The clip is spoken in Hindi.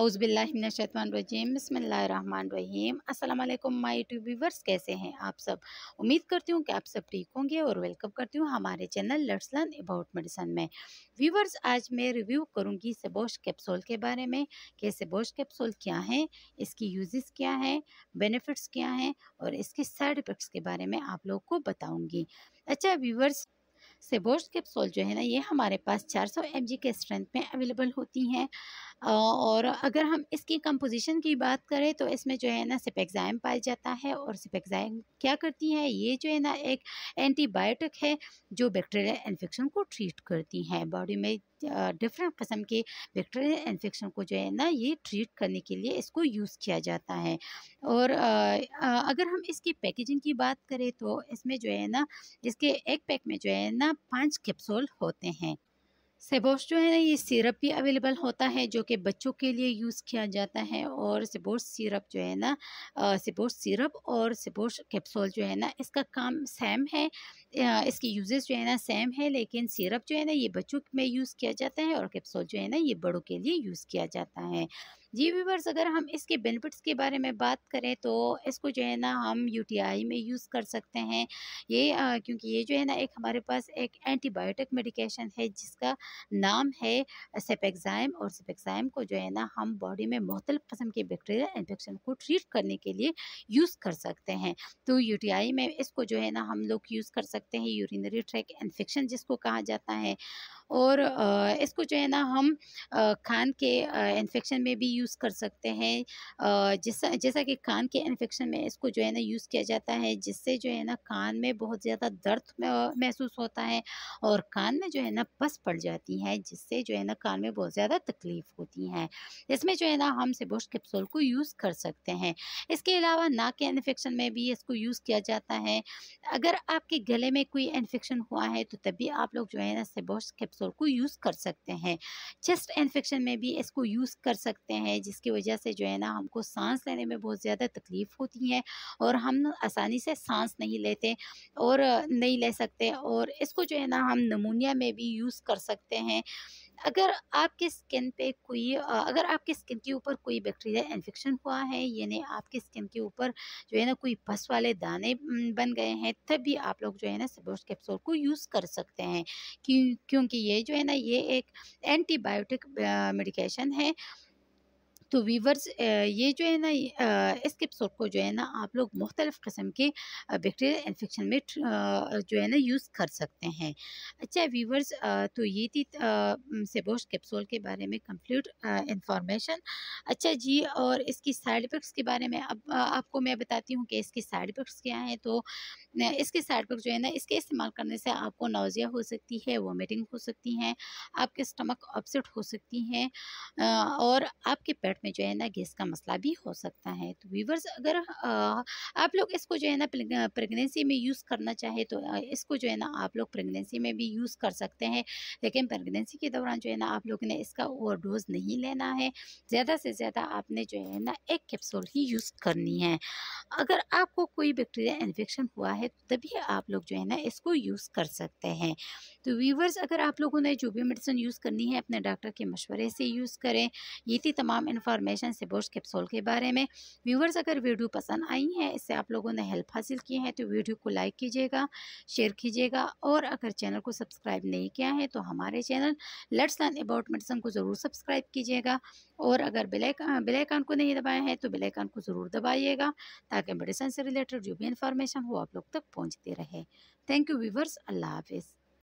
अउज़बिल्लिमिनशतवानरजीम बसमीम अल्लाम माई यूट्यूब व्यूवर्स कैसे हैं आप सब उम्मीद करती हूँ कि आप सब ठीक होंगे और वेलकम करती हूँ हमारे channel let's learn about medicine में व्यूवर्स आज मैं रिव्यू करूँगी सेबोश कैप्सूल के बारे में कि सेबोश कैप्सूल क्या है इसकी यूजेस क्या हैं बेनिफिट्स क्या हैं और इसके साइड इफ़ेक्ट्स के बारे में आप लोग को बताऊँगी अच्छा व्यूवर्स सेबोर्स कैप्सूल जो है ना ये हमारे पास 400 mg के स्ट्रेंथ में अवेलेबल होती हैं और अगर हम इसकी कंपोजिशन की बात करें तो इसमें जो है ना सिपेक्जाइम पाया जाता है और सिपेक्जाइम क्या करती है ये जो है ना एक एंटीबायोटिक है जो बैक्टीरियल इन्फेक्शन को ट्रीट करती हैं बॉडी में डिफरेंट कस्म के बैक्टीरियल इन्फेक्शन को जो है ना ये ट्रीट करने के लिए इसको यूज़ किया जाता है और अगर हम इसकी पैकेजिंग की बात करें तो इसमें जो है ना इसके एक पैक में जो है ना यहाँ पाँच कैप्सूल होते हैं सेबोस जो है ना ये सिरप भी अवेलेबल होता है जो कि बच्चों के लिए यूज़ किया जाता है और सेबोस सिरप जो है ना सेबोस सिरप और सेबोस कैप्सूल जो है ना इसका काम सेम है इसकी यूजेस जो है ना सेम है लेकिन सिरप जो है ना ये बच्चों में यूज़ किया जाता है और कैप्सूल जो है ना ये बड़ों के लिए यूज़ किया जाता है जी व्यूवर्स अगर हम इसके बेनिफिट्स के बारे में बात करें तो इसको जो है ना हम यूटीआई में यूज़ कर सकते हैं ये आ, क्योंकि ये जो है ना एक हमारे पास एक एंटीबायोटिक मेडिकेशन है जिसका नाम है सेपेक्साइम और सेपेक्साइम को जो है ना हम बॉडी में मुख्तल कस्म के बैक्टीरिया इन्फेक्शन को ट्रीट करने के लिए यूज़ कर सकते हैं तो यू में इसको जो है ना हम लोग यूज़ कर सकते हैं यूरिनरी ट्रैक इन्फेक्शन जिसको कहा जाता है और इसको जो है ना हम खान के इन्फेक्शन में भी यूज़ कर सकते हैं जैसा जैसा कि कान के इन्फेक्शन में इसको जो है ना यूज़ किया जाता है जिससे जो है ना कान में बहुत ज़्यादा दर्द महसूस होता है और कान में जो है ना पस पड़ जाती है जिससे जो है ना कान में बहुत ज़्यादा तकलीफ़ होती है इसमें जो है ना हम सिबोश कैप्सूल को यूज़ कर सकते हैं इसके अलावा नाक के इन्फेक्शन में भी इसको यूज़ किया जाता है अगर आपके गले में कोई इन्फेक्शन हुआ है तो तभी आप लोग जो है ना सिबोश कैप्सूल कैप्सूल को यूज़ कर सकते हैं चेस्ट इन्फेक्शन में भी इसको यूज़ कर सकते हैं जिसकी वजह से जो है ना हमको सांस लेने में बहुत ज़्यादा तकलीफ़ होती है और हम आसानी से सांस नहीं लेते और नहीं ले सकते और इसको जो है ना हम नमूनिया में भी यूज़ कर सकते हैं अगर आपके स्किन पे कोई अगर आपके स्किन के ऊपर कोई बैक्टीरिया इन्फेक्शन हुआ है यानी आपके स्किन के ऊपर जो है ना कोई पस वाले दाने बन गए हैं तब भी आप लोग जो है ना सबोस कैप्सूल को यूज़ कर सकते हैं क्यों क्योंकि ये जो है ना ये एक एंटीबायोटिक मेडिकेशन है तो वीवर्स ये जो है ना इस कैप्सूल को जो है ना आप लोग मुख्तलिफ़ किस्म के बैक्टीरियल इन्फेक्शन में जो है ना यूज़ कर सकते हैं अच्छा वीवर्स तो ये थी सेबोश कैप्सूल के बारे में कम्प्लीट इंफॉर्मेशन अच्छा जी और इसकी साइड इफ़ेक्ट्स के बारे में अब आपको मैं बताती हूँ कि इसके साइड इफ़ेक्ट्स क्या हैं तो इसके साइड इफ़ेक्ट जो है ना इसके इस्तेमाल करने से आपको नोज़िया हो सकती है वोमिटिंग हो सकती है आपके स्टमक अपसेट हो सकती हैं और आपके पेट में जो है ना गैस का मसला भी हो सकता है तो वीवर्स अगर आप लोग इसको जो है ना प्रेगनेंसी में यूज़ करना चाहे तो इसको जो है ना आप लोग प्रेगनेंसी में भी यूज़ कर सकते हैं लेकिन प्रेगनेंसी के दौरान जो है ना आप लोग ने इसका ओवर डोज नहीं लेना है ज़्यादा से ज़्यादा आपने जो है ना एक कैप्सूल ही यूज़ करनी है अगर आपको कोई बैक्टीरिया इन्फेक्शन हुआ है तो तभी आप लोग जो है ना इसको यूज़ कर सकते हैं तो वीवर्स अगर आप लोगों ने जो भी मेडिसिन यूज़ करनी है अपने डॉक्टर के मशवरे से यूज़ करें ये थी तमाम इन्फॉर्मेशन इन्फॉर्मेशन से कैप्सूल के बारे में व्यूवर्स अगर वीडियो पसंद आई है इससे आप लोगों ने हेल्प हासिल की है तो वीडियो को लाइक कीजिएगा शेयर कीजिएगा और अगर चैनल को सब्सक्राइब नहीं किया है तो हमारे channel let's learn about medicine को ज़रूर सब्सक्राइब कीजिएगा और अगर ब्लैक ब्लैकन को नहीं दबाया है तो ब्लैकन को ज़रूर दबाइएगा ताकि मेडिसन से रिलेटेड जो भी इन्फॉर्मेशन हो आप लोग तक पहुँचते रहे थैंक यू व्यूवर्स अल्लाह हाफिज़